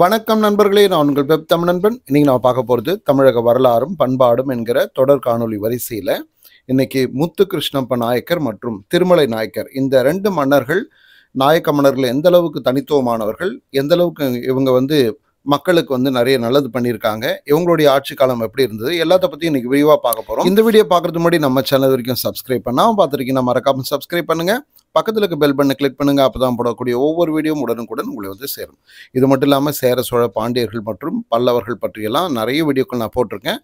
வணக்கம் நண்பர்களே நான் உங்கள் பெப் தமிழ் நண்பன் இன்றைக்கி நான் பார்க்க போகிறது தமிழக வரலாறும் பண்பாடும் என்கிற தொடர் காணொலி வரிசையில் இன்றைக்கி முத்து கிருஷ்ணப்ப நாயக்கர் மற்றும் திருமலை நாயக்கர் இந்த ரெண்டு மன்னர்கள் நாயக்க மன்னர்கள் எந்த அளவுக்கு தனித்துவமானவர்கள் எந்த அளவுக்கு இவங்க வந்து மக்களுக்கு வந்து நிறைய நல்லது பண்ணியிருக்காங்க இவங்களுடைய ஆட்சி காலம் எப்படி இருந்தது எல்லாத்த பற்றியும் இன்றைக்கி விரிவாக பார்க்க போகிறோம் இந்த வீடியோ பார்க்குறது முன்னாடி நம்ம சேனல் வரைக்கும் சப்ஸ்கிரைப் பண்ணால் பார்த்துருக்கீங்கன்னா மறக்காமல் சப்ஸ்கிரைப் பண்ணுங்கள் பக்கத்தில் இருக்க பெல் பண்ணை கிளிக் பண்ணுங்கள் அப்போ தான் போடக்கூடிய ஒவ்வொரு வீடியோவும் உடனுக்குடன் உங்களை வந்து சேரும் இது மட்டும் இல்லாமல் சேர சோழ பாண்டியர்கள் மற்றும் பல்லவர்கள் பற்றியெல்லாம் நிறைய வீடியோக்கள் நான் போட்டிருக்கேன்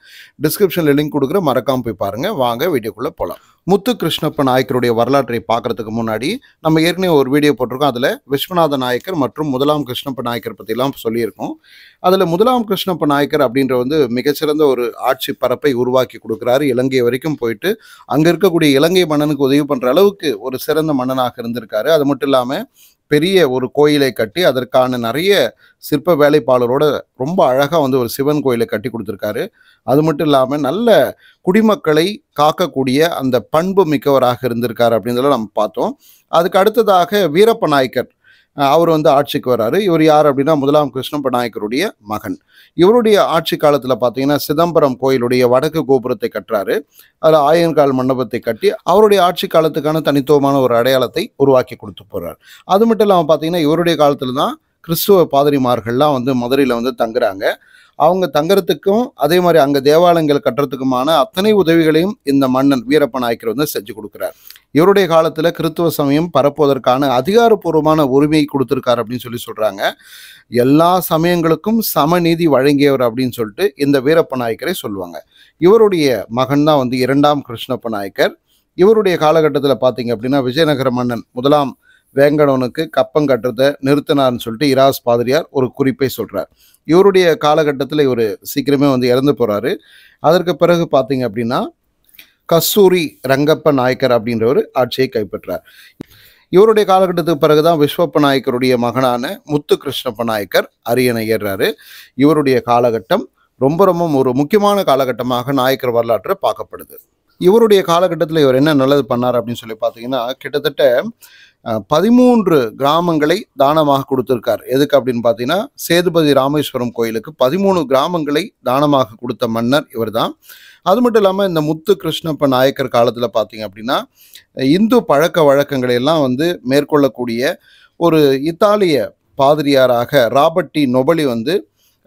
டிஸ்கிரிப்ஷனில் லிங்க் கொடுக்குற மறக்காமல் போய் பாருங்கள் வாங்க வீடியோக்குள்ளே போகலாம் முத்து கிருஷ்ணப்ப நாயக்கருடைய வரலாற்றை பார்க்கறதுக்கு முன்னாடி நம்ம ஏற்கனவே ஒரு வீடியோ போட்டிருக்கோம் அதில் விஸ்வநாத நாயக்கர் மற்றும் முதலாம் கிருஷ்ணப்ப நாயக்கர் பற்றிலாம் சொல்லியிருக்கோம் அதில் முதலாம் கிருஷ்ணப்ப நாயக்கர் அப்படின்ற வந்து மிகச்சிறந்த ஒரு ஆட்சி பரப்பை உருவாக்கி கொடுக்குறாரு இலங்கை வரைக்கும் போயிட்டு அங்கே இருக்கக்கூடிய இலங்கை மன்னனுக்கு உதவி பண்ணுற அளவுக்கு ஒரு சிறந்த மன்னனாக இருந்திருக்காரு அது மட்டும் இல்லாமல் பெரிய ஒரு கோயிலை கட்டி அதற்கான நிறைய சிற்ப வேலைப்பாளரோட ரொம்ப அழகாக வந்து ஒரு சிவன் கோயிலை கட்டி கொடுத்துருக்காரு அது மட்டும் இல்லாமல் நல்ல குடிமக்களை காக்கக்கூடிய அந்த பண்பு மிக்கவராக இருந்திருக்காரு அப்படின்றத நம்ம பார்த்தோம் அதுக்கு அடுத்ததாக வீரப்ப நாயக்கர் அவர் வந்து ஆட்சிக்கு வராரு இவர் யார் அப்படின்னா முதலாம் கிருஷ்ண பநாயக்கருடைய மகன் இவருடைய ஆட்சி காலத்தில் பார்த்தீங்கன்னா சிதம்பரம் கோயிலுடைய வடக்கு கோபுரத்தை கட்டுறாரு அதில் ஆயன்கால் மண்டபத்தை கட்டி அவருடைய ஆட்சி காலத்துக்கான தனித்துவமான ஒரு அடையாளத்தை உருவாக்கி கொடுத்து போகிறார் அது மட்டும் இல்லாமல் பார்த்தீங்கன்னா இவருடைய காலத்தில் தான் கிறிஸ்துவ பாதிரிமார்கள்லாம் வந்து மதுரையில் வந்து தங்குறாங்க அவங்க தங்கறதுக்கும் அதே மாதிரி அங்கே தேவாலயங்கள் கட்டுறதுக்குமான அத்தனை உதவிகளையும் இந்த மன்னன் வீரப்ப நாயக்கர் வந்து செஞ்சு கொடுக்குறார் இவருடைய காலத்தில் கிறித்துவ சமயம் பரப்புவதற்கான அதிகாரப்பூர்வமான உரிமை கொடுத்துருக்காரு அப்படின்னு சொல்லி சொல்கிறாங்க எல்லா சமயங்களுக்கும் சமநீதி வழங்கியவர் அப்படின்னு சொல்லிட்டு இந்த வீரப்ப நாயக்கரை சொல்லுவாங்க இவருடைய மகன் தான் வந்து இரண்டாம் கிருஷ்ணப்ப நாயக்கர் இவருடைய காலகட்டத்தில் பார்த்தீங்க அப்படின்னா விஜயநகர மன்னன் முதலாம் வேங்கடவனுக்கு கப்பம் கட்டுறதை நிறுத்தினார்னு சொல்லிட்டு இராஸ் பாதிரியார் ஒரு குறிப்பை சொல்கிறார் இவருடைய காலகட்டத்தில் இவர் சீக்கிரமே வந்து இறந்து போகிறாரு அதற்கு பிறகு பார்த்தீங்க அப்படின்னா கஸ்தூரி ரங்கப்ப நாயக்கர் அப்படின்றவர் ஆட்சியை கைப்பற்றார் இவருடைய காலகட்டத்துக்கு பிறகு தான் விஸ்வப்ப நாயக்கருடைய மகனான முத்து கிருஷ்ணப்ப நாயக்கர் அரியணை ஏறுறாரு இவருடைய காலகட்டம் ரொம்ப ரொம்ப ஒரு முக்கியமான காலகட்டமாக நாயக்கர் வரலாற்று பார்க்கப்படுது இவருடைய காலகட்டத்தில் இவர் என்ன நல்லது பண்ணார் அப்படின்னு சொல்லி பார்த்தீங்கன்னா கிட்டத்தட்ட பதிமூன்று கிராமங்களை தானமாக கொடுத்துருக்கார் எதுக்கு அப்படின்னு பார்த்தீங்கன்னா சேதுபதி ராமேஸ்வரம் கோயிலுக்கு பதிமூணு கிராமங்களை தானமாக கொடுத்த மன்னர் இவர் தான் அது மட்டும் இல்லாமல் இந்த முத்து கிருஷ்ணப்ப நாயக்கர் காலத்தில் பார்த்தீங்க அப்படின்னா இந்து பழக்க வழக்கங்களை எல்லாம் வந்து மேற்கொள்ளக்கூடிய ஒரு இத்தாலிய பாதிரியாராக ராபர்ட் டி நொபலி வந்து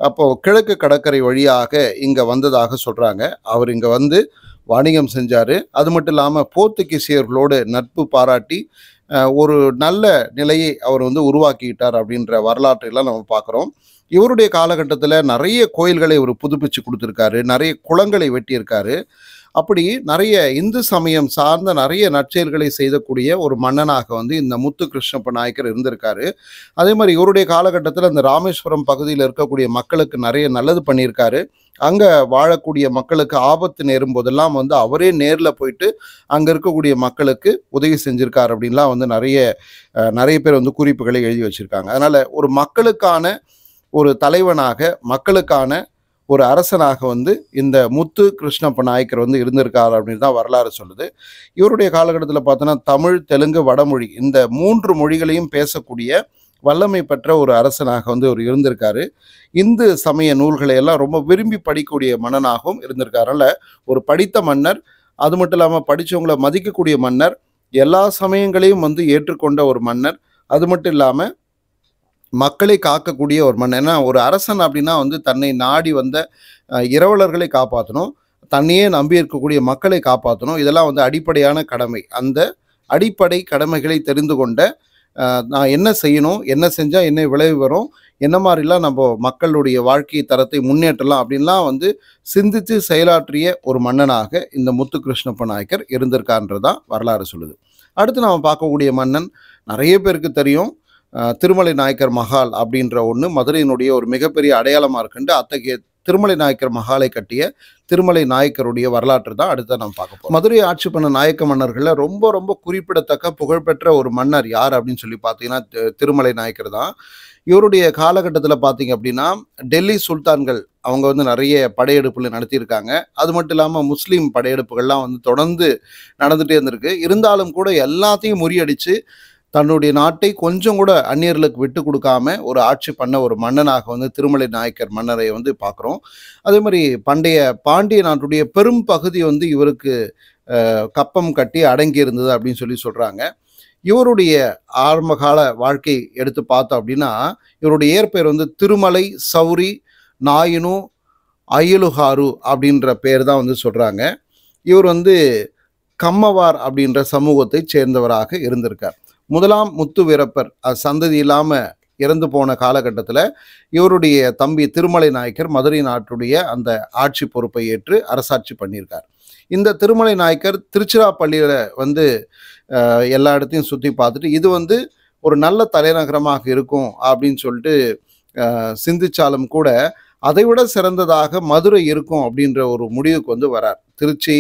அப்போது கிழக்கு கடற்கரை வழியாக இங்கே வந்ததாக சொல்கிறாங்க அவர் இங்கே வந்து வணிகம் செஞ்சார் அது மட்டும் இல்லாமல் போர்த்துகீசியர்களோடு நட்பு பாராட்டி ஒரு நல்ல நிலையை அவர் வந்து உருவாக்கிட்டார் அப்படின்ற வரலாற்றையெல்லாம் நம்ம பார்க்குறோம் இவருடைய காலகட்டத்தில் நிறைய கோயில்களை இவர் புதுப்பிச்சு கொடுத்துருக்காரு நிறைய குளங்களை வெட்டியிருக்காரு அப்படி நிறைய இந்து சமயம் சார்ந்த நிறைய நற்செயல்களை செய்தக்கூடிய ஒரு மன்னனாக வந்து இந்த முத்து கிருஷ்ணப்ப நாயக்கர் இருந்திருக்காரு அதே மாதிரி இவருடைய காலகட்டத்தில் அந்த ராமேஸ்வரம் பகுதியில் இருக்கக்கூடிய மக்களுக்கு நிறைய நல்லது பண்ணியிருக்காரு அங்கே வாழக்கூடிய மக்களுக்கு ஆபத்து நேரும் போதெல்லாம் வந்து அவரே நேரில் போயிட்டு அங்கே இருக்கக்கூடிய மக்களுக்கு உதவி செஞ்சுருக்கார் அப்படின்லாம் வந்து நிறைய நிறைய பேர் வந்து குறிப்புகளை எழுதி வச்சுருக்காங்க அதனால் ஒரு மக்களுக்கான ஒரு தலைவனாக மக்களுக்கான ஒரு அரசனாக வந்து இந்த முத்து கிருஷ்ணப்ப நாயக்கர் வந்து இருந்திருக்கார் அப்படின்னு தான் வரலாறு சொல்லுது இவருடைய காலகட்டத்தில் பார்த்தோன்னா தமிழ் தெலுங்கு வடமொழி இந்த மூன்று மொழிகளையும் பேசக்கூடிய வல்லமை பெற்ற ஒரு அரசனாக வந்து அவர் இருந்திருக்காரு இந்து சமய நூல்களை எல்லாம் ரொம்ப விரும்பி படிக்கக்கூடிய மன்னனாகவும் இருந்திருக்காருல ஒரு படித்த மன்னர் அது மட்டும் இல்லாமல் படித்தவங்களை மதிக்கக்கூடிய மன்னர் எல்லா சமயங்களையும் வந்து ஏற்றுக்கொண்ட ஒரு மன்னர் அது மட்டும் இல்லாமல் மக்களை காக்கக்கூடிய ஒரு மன்னன் ஏன்னா ஒரு அரசன் அப்படின்னா வந்து தன்னை நாடி வந்த இரவலர்களை காப்பாற்றணும் தன்னையே நம்பி இருக்கக்கூடிய மக்களை காப்பாற்றணும் இதெல்லாம் வந்து அடிப்படையான கடமை அந்த அடிப்படை கடமைகளை தெரிந்து கொண்ட நான் என்ன செய்யணும் என்ன செஞ்சால் என்ன விளைவு வரும் என்ன மாதிரிலாம் நம்ம மக்களுடைய வாழ்க்கை தரத்தை முன்னேற்றலாம் அப்படின்லாம் வந்து சிந்தித்து செயலாற்றிய ஒரு மன்னனாக இந்த முத்து கிருஷ்ணப்ப நாயக்கர் இருந்திருக்கான்றது தான் வரலாறு சொல்லுது அடுத்து நாம் பார்க்கக்கூடிய மன்னன் நிறைய பேருக்கு தெரியும் திருமலை நாயக்கர் மஹால் அப்படின்ற ஒன்று மதுரையினுடைய ஒரு மிகப்பெரிய அடையாளமாக இருக்குன்ட்டு அத்தகைய திருமலை நாயக்கர் மகாலை கட்டிய திருமலை நாயக்கருடைய வரலாற்று தான் அடுத்த நம்ம பார்க்க போகிறோம் மதுரை ஆட்சி பண்ண நாயக்க மன்னர்களில் ரொம்ப ரொம்ப குறிப்பிடத்தக்க புகழ்பெற்ற ஒரு மன்னர் யார் அப்படின்னு சொல்லி பார்த்தீங்கன்னா திருமலை நாயக்கர் தான் இவருடைய காலகட்டத்தில் பார்த்தீங்க அப்படின்னா டெல்லி சுல்தான்கள் அவங்க வந்து நிறைய படையெடுப்புகள் நடத்தியிருக்காங்க அது மட்டும் இல்லாமல் முஸ்லீம் படையெடுப்புகள்லாம் வந்து தொடர்ந்து நடந்துகிட்டே இருந்திருக்கு இருந்தாலும் கூட எல்லாத்தையும் முறியடித்து தன்னுடைய நாட்டை கொஞ்சம் கூட அந்நியர்களுக்கு விட்டு கொடுக்காம ஒரு ஆட்சி பண்ண ஒரு மன்னனாக வந்து திருமலை நாயக்கர் மன்னரை வந்து பார்க்குறோம் அதே மாதிரி பண்டைய பாண்டிய நாட்டுடைய பெரும் பகுதி வந்து இவருக்கு கப்பம் கட்டி அடங்கி இருந்தது அப்படின்னு சொல்லி சொல்கிறாங்க இவருடைய ஆரம்பகால வாழ்க்கை எடுத்து பார்த்தோம் அப்படின்னா இவருடைய இயற்பெயர் வந்து திருமலை சௌரி நாயினு அயலுஹாரு அப்படின்ற பேர் தான் வந்து சொல்கிறாங்க இவர் வந்து கம்மவார் அப்படின்ற சமூகத்தை சேர்ந்தவராக இருந்திருக்கார் முதலாம் முத்து வீரப்பர் சந்ததி இல்லாமல் இறந்து போன காலகட்டத்தில் இவருடைய தம்பி திருமலை நாயக்கர் மதுரை நாட்டுடைய அந்த ஆட்சி பொறுப்பை ஏற்று அரசாட்சி பண்ணியிருக்கார் இந்த திருமலை நாயக்கர் திருச்சிராப்பள்ளியில் வந்து எல்லா இடத்தையும் சுற்றி பார்த்துட்டு இது வந்து ஒரு நல்ல தலைநகரமாக இருக்கும் அப்படின்னு சொல்லிட்டு சிந்திச்சாலும் கூட அதை விட சிறந்ததாக மதுரை இருக்கும் அப்படின்ற ஒரு முடிவுக்கு வந்து வரார் திருச்சி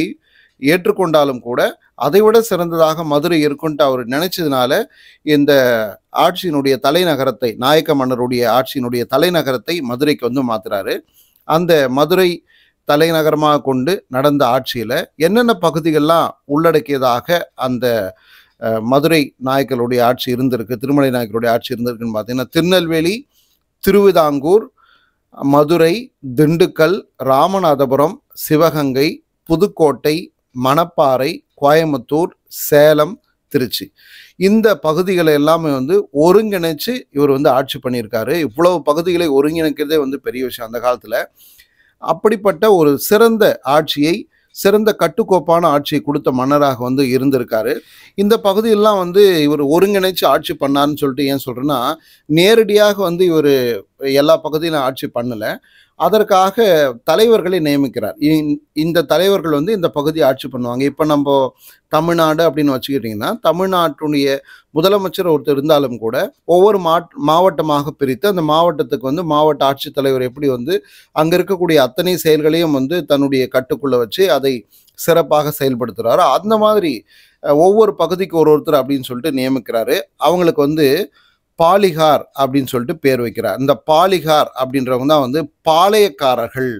ஏற்றுக்கொண்டாலும் கூட அதைவிட சிறந்ததாக மதுரை இருக்குன்ட்டு அவர் நினைச்சதுனால இந்த ஆட்சியினுடைய தலைநகரத்தை நாயக்க மன்னருடைய ஆட்சியினுடைய தலைநகரத்தை மதுரைக்கு வந்து மாத்துறாரு அந்த மதுரை தலைநகரமாக கொண்டு நடந்த ஆட்சியில் என்னென்ன பகுதிகள்லாம் உள்ளடக்கியதாக அந்த மதுரை நாயக்கருடைய ஆட்சி இருந்திருக்கு திருமலை நாயக்கருடைய ஆட்சி இருந்திருக்குன்னு பார்த்தீங்கன்னா திருநெல்வேலி திருவிதாங்கூர் மதுரை திண்டுக்கல் ராமநாதபுரம் சிவகங்கை புதுக்கோட்டை மணப்பாறை கோயம்புத்தூர் சேலம் திருச்சி இந்த பகுதிகளை எல்லாமே வந்து ஒருங்கிணைச்சு இவர் வந்து ஆட்சி பண்ணியிருக்காரு இவ்வளவு பகுதிகளை ஒருங்கிணைக்கிறதே வந்து பெரிய விஷயம் அந்த காலத்தில் அப்படிப்பட்ட ஒரு சிறந்த ஆட்சியை சிறந்த கட்டுக்கோப்பான ஆட்சியை கொடுத்த மன்னராக வந்து இருந்திருக்காரு இந்த பகுதியெல்லாம் வந்து இவர் ஒருங்கிணைச்சு ஆட்சி பண்ணார்னு சொல்லிட்டு ஏன் சொல்கிறேன்னா நேரடியாக வந்து இவர் எல்லா பகுதியிலும் ஆட்சி பண்ணலை அதற்காக தலைவர்களை நியமிக்கிறார் இந்த தலைவர்கள் வந்து இந்த பகுதி ஆட்சி பண்ணுவாங்க இப்போ நம்ம தமிழ்நாடு அப்படின்னு வச்சுக்கிட்டிங்கன்னா தமிழ்நாட்டுடைய முதலமைச்சர் ஒருத்தர் இருந்தாலும் கூட ஒவ்வொரு மாவட்டமாக பிரித்து அந்த மாவட்டத்துக்கு வந்து மாவட்ட ஆட்சித்தலைவர் எப்படி வந்து அங்கே இருக்கக்கூடிய அத்தனை செயல்களையும் வந்து தன்னுடைய கட்டுக்குள்ளே வச்சு அதை சிறப்பாக செயல்படுத்துகிறாரோ அந்த மாதிரி ஒவ்வொரு பகுதிக்கு ஒரு ஒருத்தர் அப்படின்னு சொல்லிட்டு நியமிக்கிறாரு அவங்களுக்கு வந்து பாலிகார் அப்படின்னு சொல்லிட்டு பேர் வைக்கிறார் இந்த பாலிகார் அப்படின்றவங்க தான் வந்து பாளையக்காரர்கள்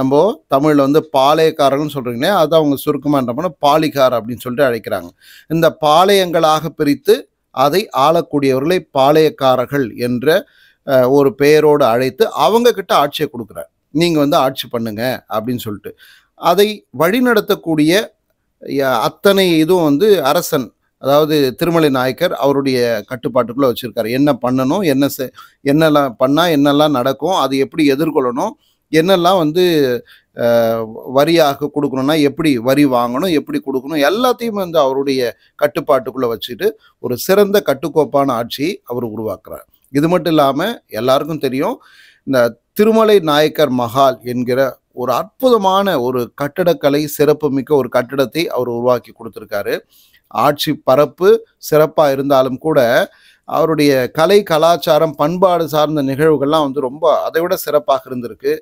நம்ம தமிழில் வந்து பாளையக்காரர்கள்னு சொல்கிறீங்களே அது அவங்க சுருக்கமாக என்ன பாலிகார் அப்படின்னு சொல்லிட்டு அழைக்கிறாங்க இந்த பாளையங்களாக பிரித்து அதை ஆளக்கூடியவர்களை பாளையக்காரர்கள் என்ற ஒரு பெயரோடு அழைத்து அவங்கக்கிட்ட ஆட்சியை கொடுக்குறார் நீங்கள் வந்து ஆட்சி பண்ணுங்க அப்படின்னு சொல்லிட்டு அதை வழிநடத்தக்கூடிய அத்தனை இதுவும் வந்து அரசன் அதாவது திருமலை நாயக்கர் அவருடைய கட்டுப்பாட்டுக்குள்ளே வச்சுருக்காரு என்ன பண்ணணும் என்ன செ என்னெல்லாம் பண்ணால் என்னெல்லாம் நடக்கும் அது எப்படி எதிர்கொள்ளணும் என்னெல்லாம் வந்து வரியாக கொடுக்கணும்னா எப்படி வரி வாங்கணும் எப்படி கொடுக்கணும் எல்லாத்தையும் வந்து அவருடைய கட்டுப்பாட்டுக்குள்ளே வச்சுட்டு ஒரு சிறந்த கட்டுக்கோப்பான ஆட்சியை அவர் உருவாக்குறார் இது மட்டும் இல்லாமல் எல்லாருக்கும் தெரியும் இந்த திருமலை நாயக்கர் மஹால் என்கிற ஒரு அற்புதமான ஒரு கட்டடக்கலை சிறப்புமிக்க ஒரு கட்டடத்தை அவர் உருவாக்கி கொடுத்துருக்காரு ஆட்சி பரப்பு சிறப்பாக இருந்தாலும் கூட அவருடைய கலை கலாச்சாரம் பண்பாடு சார்ந்த நிகழ்வுகள்லாம் வந்து ரொம்ப அதை விட சிறப்பாக இருந்திருக்கு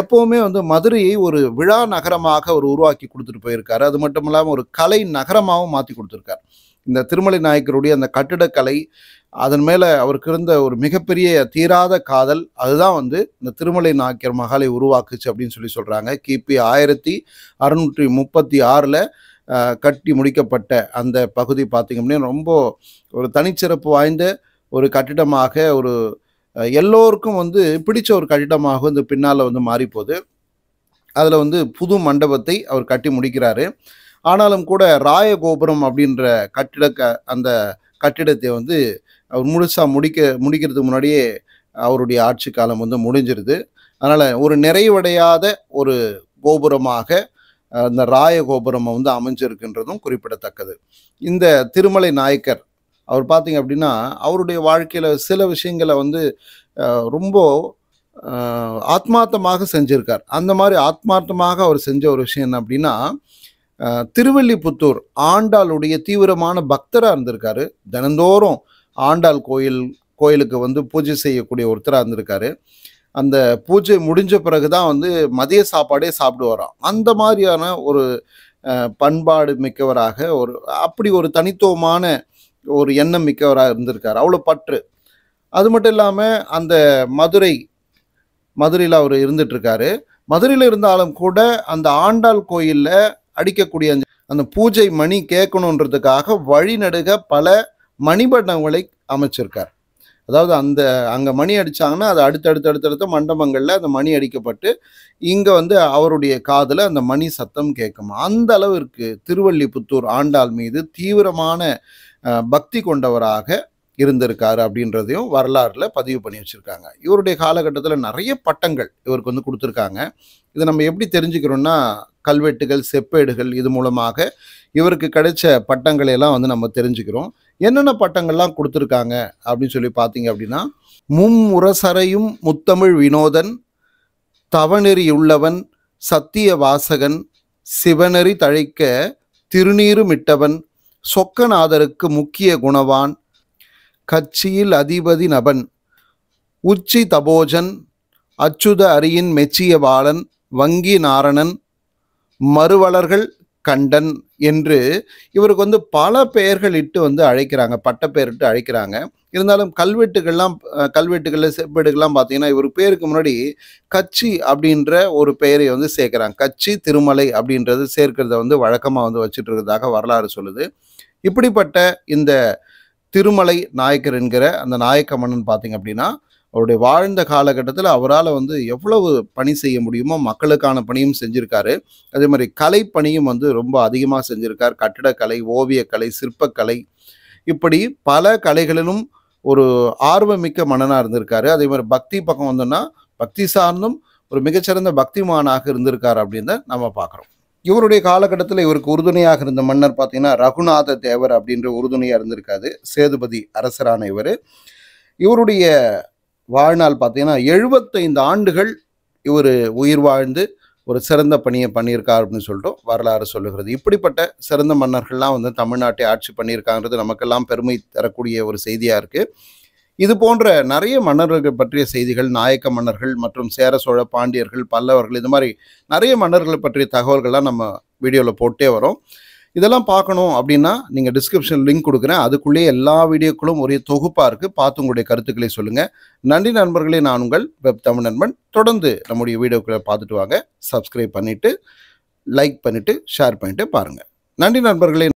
எப்போவுமே வந்து மதுரையை ஒரு விழா நகரமாக அவர் உருவாக்கி கொடுத்துட்டு போயிருக்காரு அது மட்டும் இல்லாமல் ஒரு கலை நகரமாகவும் மாற்றி கொடுத்துருக்கார் இந்த திருமலை நாயக்கருடைய அந்த கட்டிடக்கலை அதன் மேலே அவருக்கு இருந்த ஒரு மிகப்பெரிய தீராத காதல் அதுதான் வந்து இந்த திருமலை நாயக்கர் மகாலை உருவாக்குச்சு அப்படின்னு சொல்லி சொல்கிறாங்க கிபி ஆயிரத்தி அறுநூற்றி முப்பத்தி ஆறில் கட்டி முடிக்கப்பட்ட அந்த பகுதி பார்த்திங்க அப்படின்னா ரொம்ப ஒரு தனிச்சிறப்பு வாய்ந்த ஒரு கட்டிடமாக ஒரு எல்லோருக்கும் வந்து பிடிச்ச ஒரு கட்டிடமாக வந்து பின்னால் வந்து மாறிப்போகுது அதில் வந்து புது மண்டபத்தை அவர் கட்டி முடிக்கிறாரு ஆனாலும் கூட ராயகோபுரம் அப்படின்ற கட்டிட க அந்த கட்டிடத்தை வந்து அவர் முழுசாக முடிக்க முடிக்கிறதுக்கு முன்னாடியே அவருடைய ஆட்சி காலம் வந்து முடிஞ்சிருது அதனால் ஒரு நிறைவடையாத ஒரு கோபுரமாக அந்த ராய கோபுரம் வந்து அமைஞ்சிருக்குன்றதும் குறிப்பிடத்தக்கது இந்த திருமலை நாயக்கர் அவர் பார்த்தீங்க அப்படின்னா அவருடைய வாழ்க்கையில் சில விஷயங்களை வந்து ரொம்ப ஆத்மார்த்தமாக செஞ்சுருக்கார் அந்த மாதிரி ஆத்மார்த்தமாக அவர் செஞ்ச ஒரு விஷயம் என்ன அப்படின்னா திருவள்ளிபுத்தூர் ஆண்டாளுடைய தீவிரமான பக்தராக இருந்திருக்கார் தினந்தோறும் ஆண்டாள் கோயில் கோயிலுக்கு வந்து பூஜை செய்யக்கூடிய ஒருத்தராக இருந்திருக்காரு அந்த பூஜை முடிஞ்ச பிறகு தான் வந்து மதிய சாப்பாடே சாப்பிட்டு வரோம் அந்த மாதிரியான ஒரு பண்பாடு மிக்கவராக ஒரு அப்படி ஒரு தனித்துவமான ஒரு எண்ணம் மிக்கவராக இருந்திருக்கார் அவ்வளோ பற்று அது மட்டும் இல்லாமல் அந்த மதுரை மதுரையில் அவர் இருந்துட்டுருக்காரு மதுரையில் இருந்தாலும் கூட அந்த ஆண்டாள் கோயிலில் அடிக்கக்கூடிய அந்த அந்த பூஜை மணி கேட்கணுன்றதுக்காக வழிநடுக பல மணிபண்டங்களை அமைச்சிருக்கார் அதாவது அந்த அங்கே மணி அடித்தாங்கன்னா அது அடுத்த அடுத்த மண்டபங்களில் அந்த மணி அடிக்கப்பட்டு இங்கே வந்து அவருடைய காதில் அந்த மணி சத்தம் கேட்கும் அந்த அளவிற்கு திருவள்ளிபுத்தூர் ஆண்டாள் மீது தீவிரமான பக்தி கொண்டவராக இருந்திருக்காரு அப்படின்றதையும் வரலாறுல பதிவு பண்ணி வச்சுருக்காங்க இவருடைய காலகட்டத்தில் நிறைய பட்டங்கள் இவருக்கு வந்து கொடுத்துருக்காங்க இதை நம்ம எப்படி தெரிஞ்சுக்கிறோன்னா கல்வெட்டுகள் செப்பேடுகள் இது மூலமாக இவருக்கு கிடைச்ச பட்டங்களை எல்லாம் வந்து நம்ம தெரிஞ்சுக்கிறோம் என்னென்ன பட்டங்கள்லாம் கொடுத்துருக்காங்க அப்படின்னு சொல்லி பார்த்தீங்க அப்படின்னா மும்முரசரையும் முத்தமிழ் வினோதன் தவநெறியுள்ளவன் சத்திய வாசகன் சிவநெறி தழைக்க திருநீருமிட்டவன் சொக்கநாதருக்கு முக்கிய குணவான் கட்சியில் அதிபதி நபன் உச்சி தபோஜன் அச்சுத அரியின் மெச்சிய வாழன் வங்கி நாரணன் மறுவலர்கள் கண்டன் என்று இவருக்கு வந்து பல பெயர்கள் இட்டு வந்து அழைக்கிறாங்க இட்டு அழைக்கிறாங்க இருந்தாலும் கல்வெட்டுகள்லாம் கல்வெட்டுகளில் செப்பேடுகள்லாம் பார்த்தீங்கன்னா இவர் பேருக்கு முன்னாடி கச்சி அப்படின்ற ஒரு பெயரை வந்து சேர்க்குறாங்க கச்சி திருமலை அப்படின்றது சேர்க்கிறத வந்து வழக்கமாக வந்து வச்சுட்டு இருக்கிறதாக வரலாறு சொல்லுது இப்படிப்பட்ட இந்த திருமலை நாயக்கர் என்கிற அந்த நாயக்க மன்னன் பார்த்தீங்க அப்படின்னா அவருடைய வாழ்ந்த காலகட்டத்தில் அவரால் வந்து எவ்வளவு பணி செய்ய முடியுமோ மக்களுக்கான பணியும் செஞ்சுருக்காரு அதே மாதிரி கலைப்பணியும் வந்து ரொம்ப அதிகமாக செஞ்சுருக்கார் கட்டிடக்கலை ஓவியக்கலை சிற்பக்கலை இப்படி பல கலைகளிலும் ஒரு ஆர்வமிக்க மன்னனாக இருந்திருக்காரு அதே மாதிரி பக்தி பக்கம் வந்தோம்னா பக்தி சார்ந்தும் ஒரு மிகச்சிறந்த பக்திமானாக இருந்திருக்கார் அப்படின்னு நம்ம பார்க்குறோம் இவருடைய காலகட்டத்தில் இவருக்கு உறுதுணையாக இருந்த மன்னர் பார்த்தீங்கன்னா ரகுநாத தேவர் அப்படின்ற உறுதுணையாக இருந்திருக்காது சேதுபதி அரசரான இவர் இவருடைய வாழ்நாள் பார்த்தீங்கன்னா எழுபத்தைந்து ஆண்டுகள் இவர் உயிர் வாழ்ந்து ஒரு சிறந்த பணியை பண்ணியிருக்கார் அப்படின்னு சொல்லிட்டு வரலாறு சொல்லுகிறது இப்படிப்பட்ட சிறந்த மன்னர்கள்லாம் வந்து தமிழ்நாட்டை ஆட்சி பண்ணியிருக்காங்கிறது நமக்கெல்லாம் பெருமை தரக்கூடிய ஒரு செய்தியாக இருக்குது இது போன்ற நிறைய மன்னர்கள் பற்றிய செய்திகள் நாயக்க மன்னர்கள் மற்றும் சேர சோழ பாண்டியர்கள் பல்லவர்கள் இது மாதிரி நிறைய மன்னர்களை பற்றிய தகவல்கள்லாம் நம்ம வீடியோவில் போட்டே வரோம் இதெல்லாம் பார்க்கணும் அப்படின்னா நீங்கள் டிஸ்கிரிப்ஷன் லிங்க் கொடுக்குறேன் அதுக்குள்ளேயே எல்லா வீடியோக்களும் ஒரே தொகுப்பாக இருக்குது பார்த்து உங்களுடைய கருத்துக்களை சொல்லுங்கள் நன்றி நண்பர்களே நான் உங்கள் வெப் தமிழ் நண்பன் தொடர்ந்து நம்முடைய வீடியோக்களை பார்த்துட்டு வாங்க சப்ஸ்கிரைப் பண்ணிவிட்டு லைக் பண்ணிவிட்டு ஷேர் பண்ணிவிட்டு பாருங்கள் நன்றி நண்பர்களே